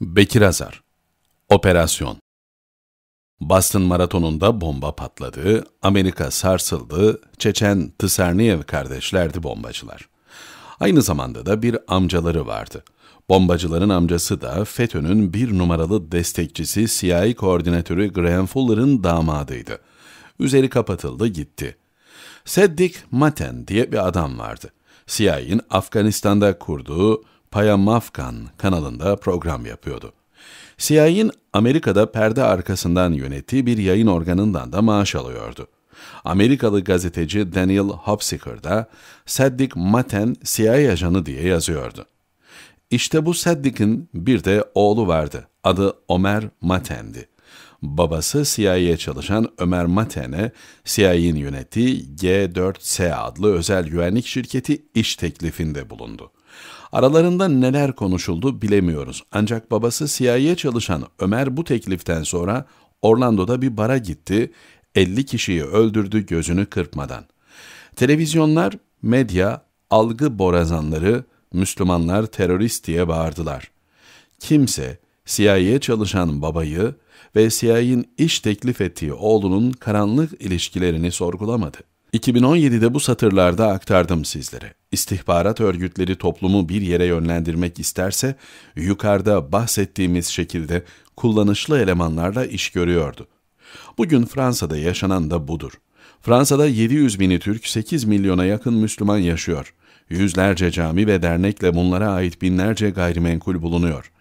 Bekir Azar Operasyon Boston Maratonu'nda bomba patladı, Amerika sarsıldı, Çeçen Tısarniyev kardeşlerdi bombacılar. Aynı zamanda da bir amcaları vardı. Bombacıların amcası da FETÖ'nün bir numaralı destekçisi CIA koordinatörü Graham Fuller'ın damadıydı. Üzeri kapatıldı gitti. Seddik Maten diye bir adam vardı. CIA'in Afganistan'da kurduğu Paya Mafkan kanalında program yapıyordu. CIA'in Amerika'da perde arkasından yönettiği bir yayın organından da maaş alıyordu. Amerikalı gazeteci Daniel Hopsicker da Seddik Maten CIA ajanı diye yazıyordu. İşte bu Seddik'in bir de oğlu vardı. Adı Ömer Maten'di. Babası CIA'ye çalışan Ömer Maten'e CIA'in yönettiği G4S adlı özel güvenlik şirketi iş teklifinde bulundu. Aralarında neler konuşuldu bilemiyoruz. Ancak babası CIA'ye çalışan Ömer bu tekliften sonra Orlando'da bir bara gitti, 50 kişiyi öldürdü gözünü kırpmadan. Televizyonlar, medya, algı borazanları Müslümanlar terörist diye bağırdılar. Kimse CIA'ye çalışan babayı ve CIA'in iş teklif ettiği oğlunun karanlık ilişkilerini sorgulamadı. 2017'de bu satırlarda aktardım sizlere. İstihbarat örgütleri toplumu bir yere yönlendirmek isterse yukarıda bahsettiğimiz şekilde kullanışlı elemanlarla iş görüyordu. Bugün Fransa'da yaşanan da budur. Fransa'da 700 bini Türk, 8 milyona yakın Müslüman yaşıyor. Yüzlerce cami ve dernekle bunlara ait binlerce gayrimenkul bulunuyor.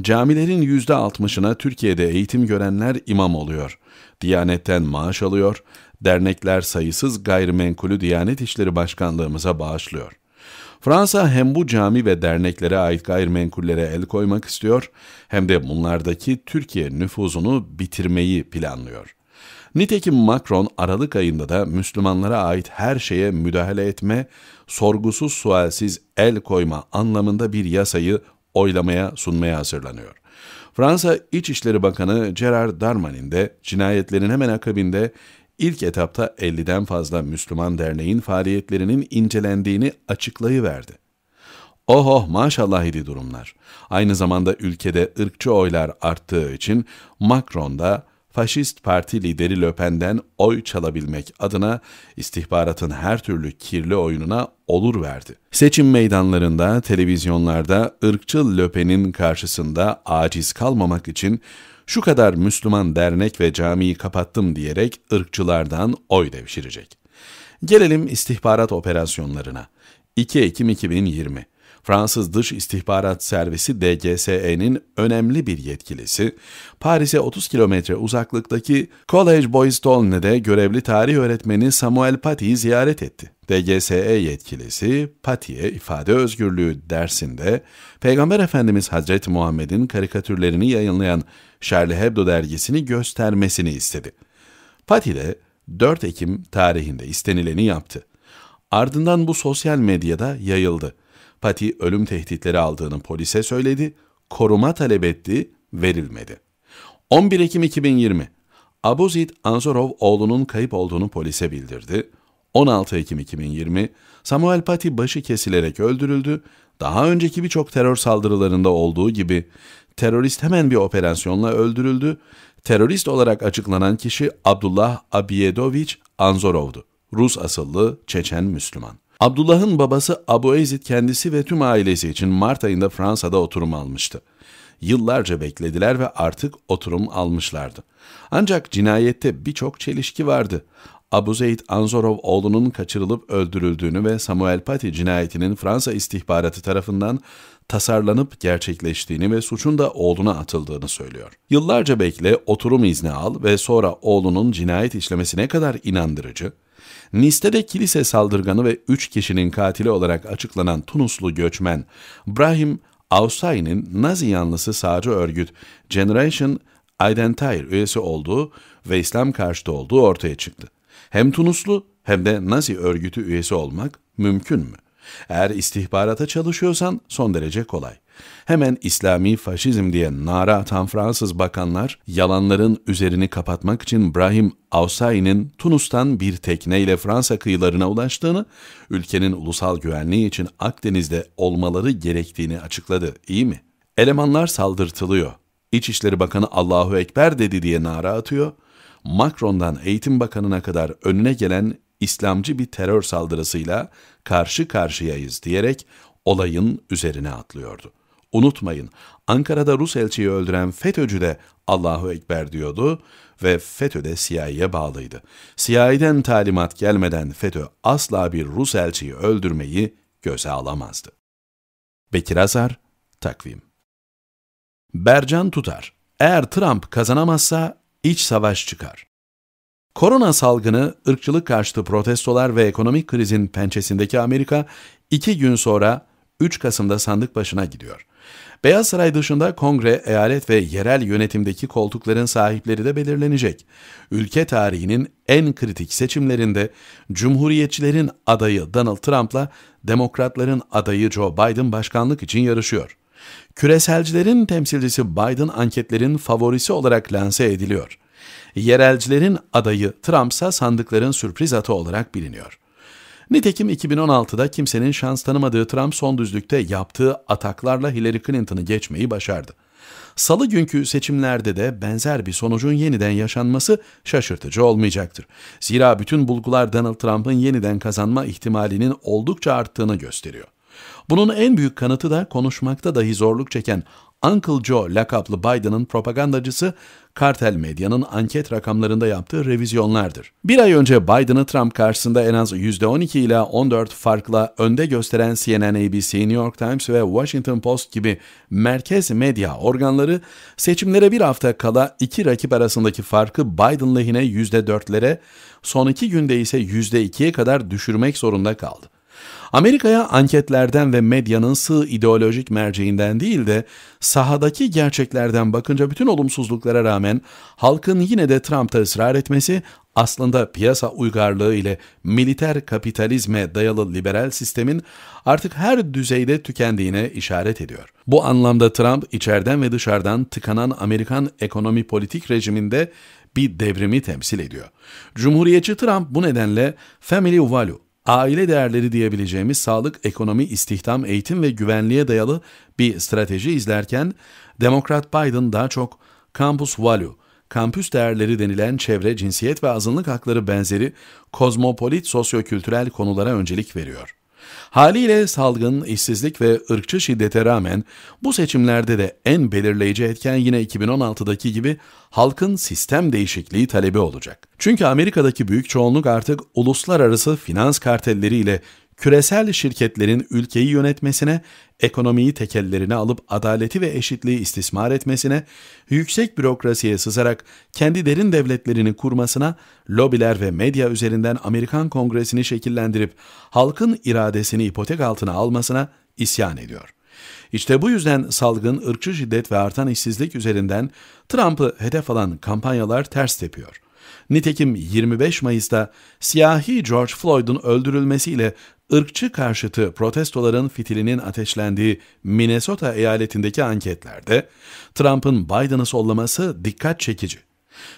Camilerin %60'ına Türkiye'de eğitim görenler imam oluyor. Diyanetten maaş alıyor, dernekler sayısız gayrimenkulü Diyanet İşleri Başkanlığımıza bağışlıyor. Fransa hem bu cami ve derneklere ait gayrimenkullere el koymak istiyor hem de bunlardaki Türkiye nüfuzunu bitirmeyi planlıyor. Nitekim Macron Aralık ayında da Müslümanlara ait her şeye müdahale etme, sorgusuz sualsiz el koyma anlamında bir yasayı oylamaya sunmaya hazırlanıyor. Fransa İçişleri Bakanı Gerard Darmanin de cinayetlerin hemen akabinde ilk etapta 50'den fazla Müslüman derneğin faaliyetlerinin incelendiğini açıklayıverdi. Oho oh, maşallah idi durumlar. Aynı zamanda ülkede ırkçı oylar arttığı için Macron da faşist parti lideri Löpen'den oy çalabilmek adına istihbaratın her türlü kirli oyununa olur verdi. Seçim meydanlarında, televizyonlarda ırkçı Löpen'in karşısında aciz kalmamak için şu kadar Müslüman dernek ve camiyi kapattım diyerek ırkçılardan oy devşirecek. Gelelim istihbarat operasyonlarına. 2 Ekim 2020 Fransız Dış İstihbarat Servisi DGSE'nin önemli bir yetkilisi, Paris'e 30 kilometre uzaklıktaki Boys Boistolne'de görevli tarih öğretmeni Samuel Paty'yi ziyaret etti. DGSE yetkilisi Patiye ifade özgürlüğü dersinde Peygamber Efendimiz Hazreti Muhammed'in karikatürlerini yayınlayan Charlie Hebdo dergisini göstermesini istedi. Pati de 4 Ekim tarihinde istenileni yaptı. Ardından bu sosyal medyada yayıldı. Pati ölüm tehditleri aldığını polise söyledi, koruma talep etti, verilmedi. 11 Ekim 2020 Abuzit Anzorov oğlunun kayıp olduğunu polise bildirdi. 16 Ekim 2020 Samuel Paty başı kesilerek öldürüldü. Daha önceki birçok terör saldırılarında olduğu gibi terörist hemen bir operasyonla öldürüldü. Terörist olarak açıklanan kişi Abdullah Abiyedoviç Anzorov'du. Rus asıllı Çeçen Müslüman. Abdullah'ın babası Abu Ezid kendisi ve tüm ailesi için Mart ayında Fransa'da oturum almıştı. Yıllarca beklediler ve artık oturum almışlardı. Ancak cinayette birçok çelişki vardı. Abu Zeyd Anzorov oğlunun kaçırılıp öldürüldüğünü ve Samuel Paty cinayetinin Fransa istihbaratı tarafından tasarlanıp gerçekleştiğini ve suçun da oğluna atıldığını söylüyor. Yıllarca bekle, oturum izni al ve sonra oğlunun cinayet işlemesine kadar inandırıcı, Nice'de de kilise saldırganı ve üç kişinin katili olarak açıklanan Tunuslu göçmen Brahim Ausay'nin Nazi yanlısı sağcı örgüt Generation Identity üyesi olduğu ve İslam karşıtı olduğu ortaya çıktı. Hem Tunuslu hem de Nazi örgütü üyesi olmak mümkün mü? Eğer istihbarata çalışıyorsan son derece kolay. Hemen İslami faşizm diye nara atan Fransız bakanlar yalanların üzerini kapatmak için Brahim Avsai'nin Tunus'tan bir tekneyle Fransa kıyılarına ulaştığını, ülkenin ulusal güvenliği için Akdeniz'de olmaları gerektiğini açıkladı. İyi mi? Elemanlar saldırtılıyor. İçişleri Bakanı Allahu Ekber dedi diye nara atıyor. Macron'dan Eğitim Bakanı'na kadar önüne gelen İslamcı bir terör saldırısıyla karşı karşıyayız diyerek olayın üzerine atlıyordu. Unutmayın Ankara'da Rus elçiyi öldüren FETÖ'cü de Allahu Ekber diyordu ve FETÖ de CIA'ye bağlıydı. CIA'den talimat gelmeden FETÖ asla bir Rus elçiyi öldürmeyi göze alamazdı. Bekir Azar, Takvim Bercan Tutar, eğer Trump kazanamazsa iç savaş çıkar. Korona salgını, ırkçılık karşıtı protestolar ve ekonomik krizin pençesindeki Amerika, iki gün sonra 3 Kasım'da sandık başına gidiyor. Beyaz Saray dışında kongre, eyalet ve yerel yönetimdeki koltukların sahipleri de belirlenecek. Ülke tarihinin en kritik seçimlerinde Cumhuriyetçilerin adayı Donald Trump'la Demokratların adayı Joe Biden başkanlık için yarışıyor. Küreselcilerin temsilcisi Biden anketlerin favorisi olarak lanse ediliyor. Yerelcilerin adayı Trump'sa sandıkların sürpriz atı olarak biliniyor. Nitekim 2016'da kimsenin şans tanımadığı Trump son düzlükte yaptığı ataklarla Hillary Clinton'ı geçmeyi başardı. Salı günkü seçimlerde de benzer bir sonucun yeniden yaşanması şaşırtıcı olmayacaktır. Zira bütün bulgular Donald Trump'ın yeniden kazanma ihtimalinin oldukça arttığını gösteriyor. Bunun en büyük kanıtı da konuşmakta dahi zorluk çeken Uncle Joe lakaplı Biden'ın propagandacısı kartel medyanın anket rakamlarında yaptığı revizyonlardır. Bir ay önce Biden'ı Trump karşısında en az %12 ila 14 farkla önde gösteren CNN, ABC, New York Times ve Washington Post gibi merkez medya organları seçimlere bir hafta kala iki rakip arasındaki farkı Biden lehine %4'lere, son iki günde ise %2'ye kadar düşürmek zorunda kaldı. Amerika'ya anketlerden ve medyanın sığ ideolojik merceğinden değil de sahadaki gerçeklerden bakınca bütün olumsuzluklara rağmen halkın yine de Trump'ta ısrar etmesi aslında piyasa uygarlığı ile militer kapitalizme dayalı liberal sistemin artık her düzeyde tükendiğine işaret ediyor. Bu anlamda Trump içeriden ve dışarıdan tıkanan Amerikan ekonomi politik rejiminde bir devrimi temsil ediyor. Cumhuriyetçi Trump bu nedenle family value aile değerleri diyebileceğimiz sağlık, ekonomi, istihdam, eğitim ve güvenliğe dayalı bir strateji izlerken Demokrat Biden daha çok campus value, kampüs değerleri denilen çevre, cinsiyet ve azınlık hakları benzeri kozmopolit sosyokültürel konulara öncelik veriyor. Haliyle salgın, işsizlik ve ırkçı şiddete rağmen bu seçimlerde de en belirleyici etken yine 2016'daki gibi halkın sistem değişikliği talebi olacak. Çünkü Amerika'daki büyük çoğunluk artık uluslararası finans kartelleriyle küresel şirketlerin ülkeyi yönetmesine, ekonomiyi tekellerine alıp adaleti ve eşitliği istismar etmesine, yüksek bürokrasiye sızarak kendi derin devletlerini kurmasına, lobiler ve medya üzerinden Amerikan Kongresi'ni şekillendirip halkın iradesini ipotek altına almasına isyan ediyor.'' İşte bu yüzden salgın, ırkçı şiddet ve artan işsizlik üzerinden Trump'ı hedef alan kampanyalar ters tepiyor. Nitekim 25 Mayıs'ta siyahi George Floyd'un öldürülmesiyle ırkçı karşıtı protestoların fitilinin ateşlendiği Minnesota eyaletindeki anketlerde Trump'ın Biden'ı sollaması dikkat çekici.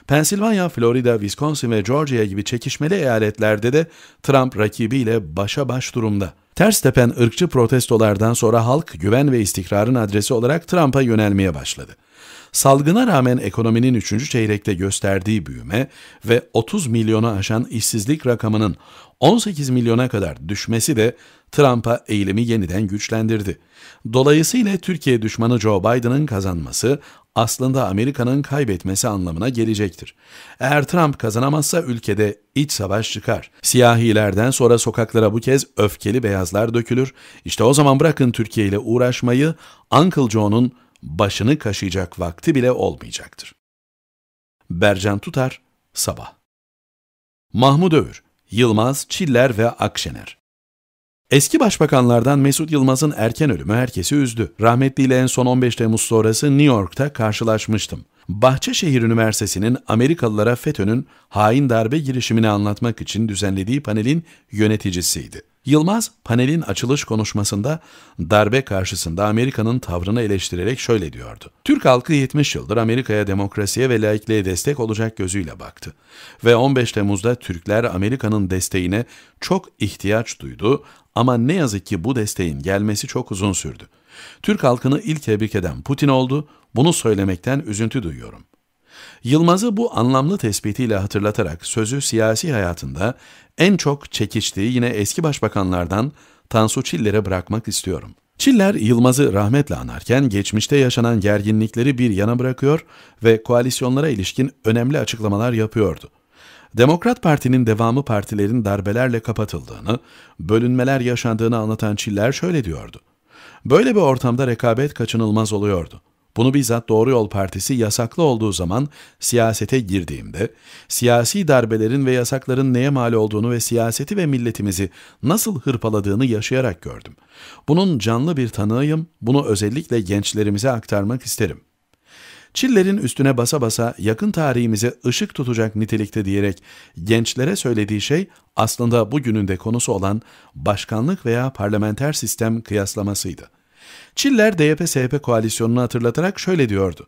Pensilvanya, Florida, Wisconsin ve Georgia gibi çekişmeli eyaletlerde de Trump rakibiyle başa baş durumda. Ters tepen ırkçı protestolardan sonra halk güven ve istikrarın adresi olarak Trump'a yönelmeye başladı. Salgına rağmen ekonominin 3. çeyrekte gösterdiği büyüme ve 30 milyona aşan işsizlik rakamının 18 milyona kadar düşmesi de Trump'a eğilimi yeniden güçlendirdi. Dolayısıyla Türkiye düşmanı Joe Biden'ın kazanması aslında Amerika'nın kaybetmesi anlamına gelecektir. Eğer Trump kazanamazsa ülkede iç savaş çıkar. Siyahilerden sonra sokaklara bu kez öfkeli beyazlar dökülür. İşte o zaman bırakın Türkiye ile uğraşmayı Uncle Joe'nun başını kaşıyacak vakti bile olmayacaktır. Bercan Tutar, Sabah Mahmud Öğür, Yılmaz, Çiller ve Akşener Eski başbakanlardan Mesut Yılmaz'ın erken ölümü herkesi üzdü. Rahmetliyle en son 15 Temmuz sonrası New York'ta karşılaşmıştım. Bahçeşehir Üniversitesi'nin Amerikalılara FETÖ'nün hain darbe girişimini anlatmak için düzenlediği panelin yöneticisiydi. Yılmaz panelin açılış konuşmasında darbe karşısında Amerika'nın tavrını eleştirerek şöyle diyordu. Türk halkı 70 yıldır Amerika'ya demokrasiye ve laikliğe destek olacak gözüyle baktı. Ve 15 Temmuz'da Türkler Amerika'nın desteğine çok ihtiyaç duydu ama ne yazık ki bu desteğin gelmesi çok uzun sürdü. Türk halkını ilk tebrik eden Putin oldu, bunu söylemekten üzüntü duyuyorum. Yılmaz'ı bu anlamlı tespitiyle hatırlatarak sözü siyasi hayatında en çok çekiştiği yine eski başbakanlardan Tansu Çiller'e bırakmak istiyorum. Çiller Yılmaz'ı rahmetle anarken geçmişte yaşanan gerginlikleri bir yana bırakıyor ve koalisyonlara ilişkin önemli açıklamalar yapıyordu. Demokrat Parti'nin devamı partilerin darbelerle kapatıldığını, bölünmeler yaşandığını anlatan Çiller şöyle diyordu. Böyle bir ortamda rekabet kaçınılmaz oluyordu. Bunu bizzat Doğru Yol Partisi yasaklı olduğu zaman siyasete girdiğimde, siyasi darbelerin ve yasakların neye mal olduğunu ve siyaseti ve milletimizi nasıl hırpaladığını yaşayarak gördüm. Bunun canlı bir tanığıyım, bunu özellikle gençlerimize aktarmak isterim. Çillerin üstüne basa basa yakın tarihimize ışık tutacak nitelikte diyerek gençlere söylediği şey aslında bugünün de konusu olan başkanlık veya parlamenter sistem kıyaslamasıydı. Çiller DYP-SHP koalisyonunu hatırlatarak şöyle diyordu.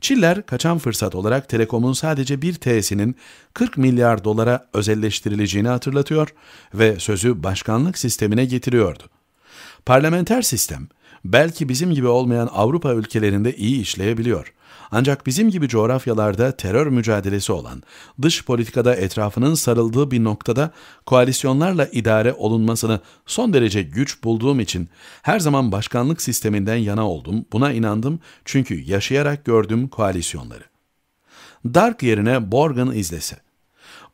Çiller kaçan fırsat olarak Telekom'un sadece bir T'sinin 40 milyar dolara özelleştirileceğini hatırlatıyor ve sözü başkanlık sistemine getiriyordu. Parlamenter sistem belki bizim gibi olmayan Avrupa ülkelerinde iyi işleyebiliyor. Ancak bizim gibi coğrafyalarda terör mücadelesi olan, dış politikada etrafının sarıldığı bir noktada koalisyonlarla idare olunmasını son derece güç bulduğum için her zaman başkanlık sisteminden yana oldum, buna inandım çünkü yaşayarak gördüm koalisyonları. Dark yerine Borgen izlese,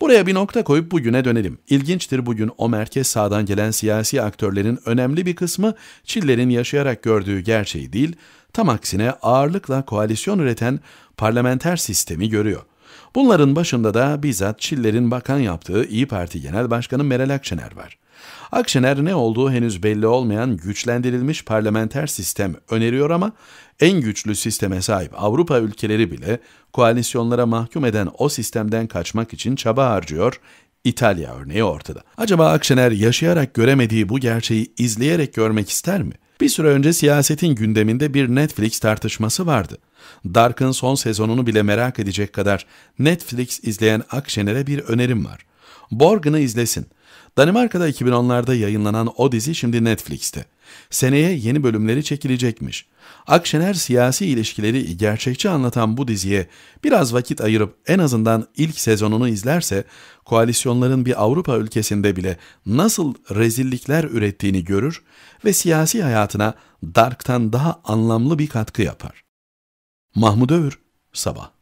Buraya bir nokta koyup bugüne dönelim. İlginçtir bugün o merkez sağdan gelen siyasi aktörlerin önemli bir kısmı Çillerin yaşayarak gördüğü gerçeği değil, tam aksine ağırlıkla koalisyon üreten parlamenter sistemi görüyor. Bunların başında da bizzat Çillerin bakan yaptığı İyi Parti Genel Başkanı Meral Akşener var. Akşener ne olduğu henüz belli olmayan güçlendirilmiş parlamenter sistem öneriyor ama en güçlü sisteme sahip Avrupa ülkeleri bile koalisyonlara mahkum eden o sistemden kaçmak için çaba harcıyor. İtalya örneği ortada. Acaba Akşener yaşayarak göremediği bu gerçeği izleyerek görmek ister mi? Bir süre önce siyasetin gündeminde bir Netflix tartışması vardı. Dark'ın son sezonunu bile merak edecek kadar Netflix izleyen Akşener'e bir önerim var. Borg'unu izlesin. Danimarka'da 2010'larda yayınlanan o dizi şimdi Netflix'te. Seneye yeni bölümleri çekilecekmiş. Akşener siyasi ilişkileri gerçekçi anlatan bu diziye biraz vakit ayırıp en azından ilk sezonunu izlerse koalisyonların bir Avrupa ülkesinde bile nasıl rezillikler ürettiğini görür ve siyasi hayatına Dark'tan daha anlamlı bir katkı yapar. Mahmut Öğür Sabah